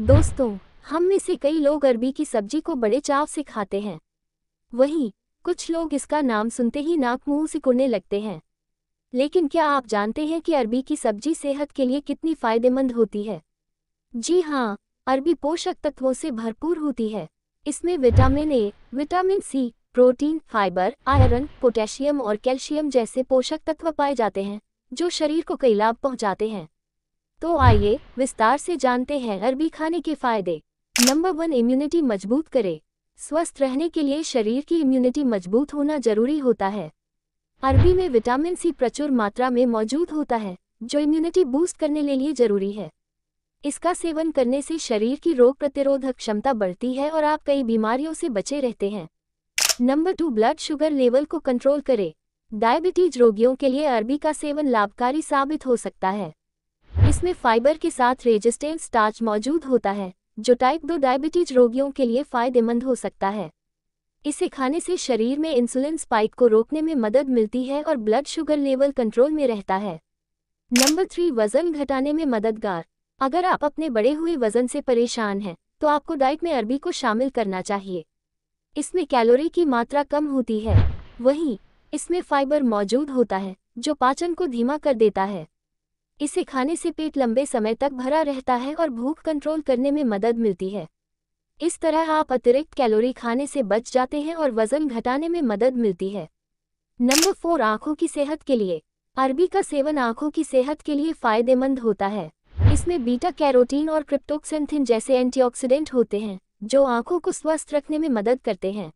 दोस्तों हम में से कई लोग अरबी की सब्जी को बड़े चाव से खाते हैं वहीं कुछ लोग इसका नाम सुनते ही नाक मुंह कुड़ने लगते हैं लेकिन क्या आप जानते हैं कि अरबी की सब्जी सेहत के लिए कितनी फायदेमंद होती है जी हाँ अरबी पोषक तत्वों से भरपूर होती है इसमें vitamin A vitamin C protein fibre iron potassium और कैल्शियम जैसे पोषक तत्व पाए जाते हैं जो शरीर को कई लाभ पहुंचाते हैं तो आइए विस्तार से जानते हैं अरबी खाने के फायदे नंबर वन इम्यूनिटी मजबूत करे स्वस्थ रहने के लिए शरीर की इम्यूनिटी मजबूत होना जरूरी होता है अरबी में विटामिन सी प्रचुर मात्रा में मौजूद होता है जो इम्यूनिटी बूस्ट करने के लिए जरूरी है इसका सेवन करने से शरीर की रोग प्रतिरोधक क्षमता बढ़ती है और आप कई बीमारियों से बचे रहते हैं number two blood sugar level को कंट्रोल करें डायबिटीज रोगियों के लिए अरबी का सेवन लाभकारी साबित हो सकता है इसमें फाइबर के साथ रेजिस्टेंट स्टार्च मौजूद होता है जो टाइप दो डायबिटीज रोगियों के लिए फायदेमंद हो सकता है इसे खाने से शरीर में इंसुलिन स्पाइक को रोकने में मदद मिलती है और ब्लड शुगर लेवल कंट्रोल में रहता है नंबर थ्री वजन घटाने में मददगार अगर आप अपने बड़े हुए वजन से परेशान हैं तो आपको डाइट में अरबी को शामिल करना चाहिए इसमें कैलोरी की मात्रा कम होती है वहीं इसमें फाइबर मौजूद होता है जो पाचन को धीमा कर देता है इसे खाने से पेट लंबे समय तक भरा रहता है और भूख कंट्रोल करने में मदद मिलती है इस तरह आप अतिरिक्त कैलोरी खाने से बच जाते हैं और वजन घटाने में मदद मिलती है नंबर फोर आंखों की सेहत के लिए अरबी का सेवन आंखों की सेहत के लिए फायदेमंद होता है इसमें बीटा कैरोटीन और क्रिप्टोक्सेंथिन जैसे एंटीऑक्सीडेंट होते हैं जो आंखों को स्वस्थ रखने में मदद करते हैं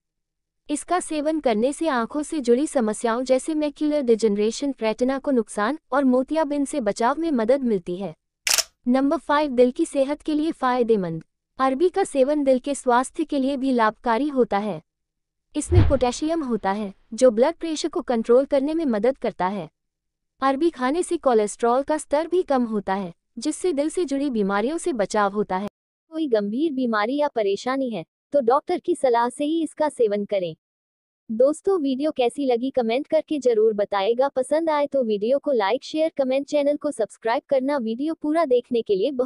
इसका सेवन करने से आंखों से जुड़ी समस्याओं जैसे मैक्यूलर डिजनरेशन रेटिना को नुकसान और मोतियाबिंद से बचाव में मदद मिलती है नंबर फाइव दिल की सेहत के लिए फायदेमंद अरबी का सेवन दिल के स्वास्थ्य के लिए भी लाभकारी होता है इसमें पोटेशियम होता है जो ब्लड प्रेशर को कंट्रोल करने में मदद करता है अरबी खाने से कोलेस्ट्रॉल का स्तर भी कम होता है जिससे दिल से जुड़ी बीमारियों से बचाव होता है कोई गंभीर बीमारी या परेशानी है तो डॉक्टर की सलाह से ही इसका सेवन करें दोस्तों वीडियो कैसी लगी कमेंट करके जरूर बताएगा पसंद आए तो वीडियो को लाइक शेयर कमेंट चैनल को सब्सक्राइब करना वीडियो पूरा देखने के लिए बहुत